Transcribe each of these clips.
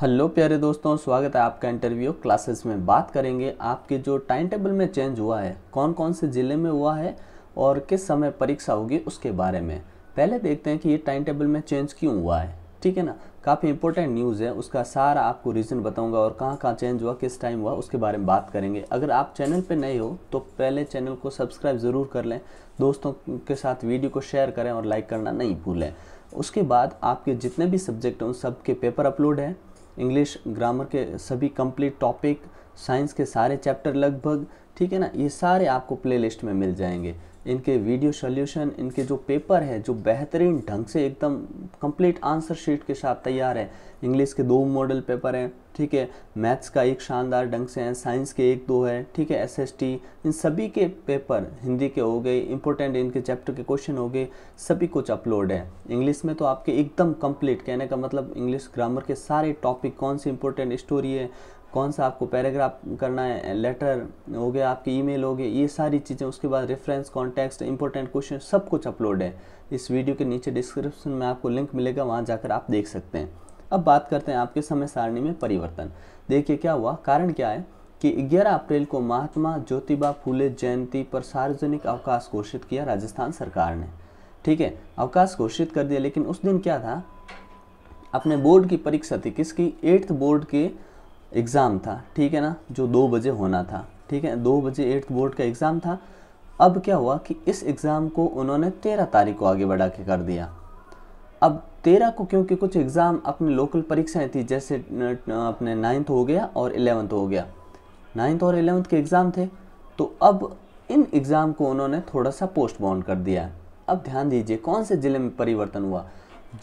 hello प्यारे दोस्तों स्वागत है आपका इंटरव्यू क्लासेस में बात करेंगे आपके जो टाइम टेबल में चेंज हुआ है कौन कौन से ज़िले में हुआ है और किस समय परीक्षा होगी उसके बारे में पहले देखते हैं कि ये टाइम टेबल में चेंज क्यों हुआ है ठीक है ना काफ़ी इंपॉर्टेंट न्यूज़ है उसका सारा आपको रीज़न बताऊँगा और कहाँ कहाँ चेंज हुआ किस टाइम हुआ उसके बारे में बात करेंगे अगर आप चैनल पर नए हो तो पहले चैनल को सब्सक्राइब ज़रूर कर लें दोस्तों के साथ वीडियो को शेयर करें और लाइक करना नहीं भूलें उसके बाद आपके जितने भी सब्जेक्ट हैं उन सब के पेपर अपलोड हैं इंग्लिश ग्रामर के सभी कंप्लीट टॉपिक साइंस के सारे चैप्टर लगभग ठीक है ना ये सारे आपको प्लेलिस्ट में मिल जाएंगे इनके वीडियो सोल्यूशन इनके जो पेपर है जो बेहतरीन ढंग से एकदम कंप्लीट आंसर शीट के साथ तैयार है इंग्लिश के दो मॉडल पेपर हैं ठीक है मैथ्स का एक शानदार ढंग से है साइंस के एक दो है ठीक है एसएसटी इन सभी के पेपर हिंदी के हो गए इंपॉर्टेंट इनके चैप्टर के क्वेश्चन हो गए सभी कुछ अपलोड है इंग्लिश में तो आपके एकदम कंप्लीट कहने का मतलब इंग्लिश ग्रामर के सारे टॉपिक कौन सी इंपॉर्टेंट स्टोरी है कौन सा आपको पैराग्राफ करना है लेटर हो गया आपके ईमेल हो गया ये सारी चीज़ें उसके बाद रेफरेंस कॉन्टेक्स्ट इंपॉर्टेंट क्वेश्चन सब कुछ अपलोड है इस वीडियो के नीचे डिस्क्रिप्शन में आपको लिंक मिलेगा वहाँ जाकर आप देख सकते हैं अब बात करते हैं आपके समय सारणी में परिवर्तन देखिए क्या हुआ कारण क्या है कि 11 अप्रैल को महात्मा ज्योतिबा फूले जयंती पर सार्वजनिक अवकाश घोषित किया राजस्थान सरकार ने ठीक है अवकाश घोषित कर दिया लेकिन उस दिन क्या था अपने बोर्ड की परीक्षा थी किसकी एट्थ बोर्ड के एग्ज़ाम था ठीक है ना जो दो बजे होना था ठीक है दो बजे एट्थ बोर्ड का एग्ज़ाम था अब क्या हुआ कि इस एग्ज़ाम को उन्होंने तेरह तारीख को आगे बढ़ा के कर दिया अब तेरह को क्योंकि कुछ एग्ज़ाम अपने लोकल परीक्षाएं थी जैसे अपने नाइन्थ हो गया और एलेवंथ हो गया नाइन्थ और एलेवंथ के एग्ज़ाम थे तो अब इन एग्ज़ाम को उन्होंने थोड़ा सा पोस्टपोन कर दिया अब ध्यान दीजिए कौन से ज़िले में परिवर्तन हुआ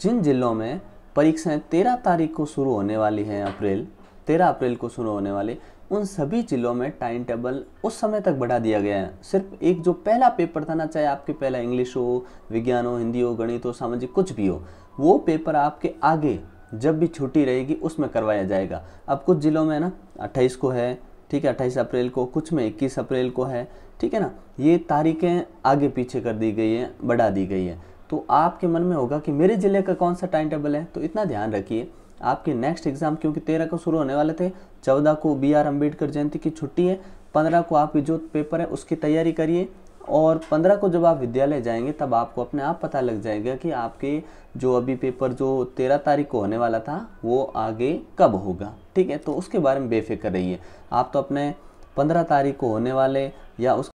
जिन जिलों में परीक्षाएं तेरह तारीख को शुरू होने वाली हैं अप्रैल तेरह अप्रैल को शुरू होने वाले उन सभी जिलों में टाइम टेबल उस समय तक बढ़ा दिया गया है सिर्फ एक जो पहला पेपर था ना चाहे आपके पहला इंग्लिश हो विज्ञान हो हिंदी हो गणित हो सामाजिक कुछ भी हो वो पेपर आपके आगे जब भी छुट्टी रहेगी उसमें करवाया जाएगा अब कुछ ज़िलों में ना अट्ठाईस को है ठीक है अट्ठाईस अप्रैल को कुछ में इक्कीस अप्रैल को है ठीक है ना ये तारीखें आगे पीछे कर दी गई हैं बढ़ा दी गई है तो आपके मन में होगा कि मेरे ज़िले का कौन सा टाइम टेबल है तो इतना ध्यान रखिए आपके नेक्स्ट एग्जाम क्योंकि तेरह को शुरू होने वाले थे चौदह को बी आर अम्बेडकर जयंती की छुट्टी है पंद्रह को आपकी जो पेपर है उसकी तैयारी करिए और पंद्रह को जब आप विद्यालय जाएंगे तब आपको अपने आप पता लग जाएगा कि आपके जो अभी पेपर जो तेरह तारीख को होने वाला था वो आगे कब होगा ठीक है तो उसके बारे में बेफिक्र रहिए आप तो अपने पंद्रह तारीख को होने वाले या उस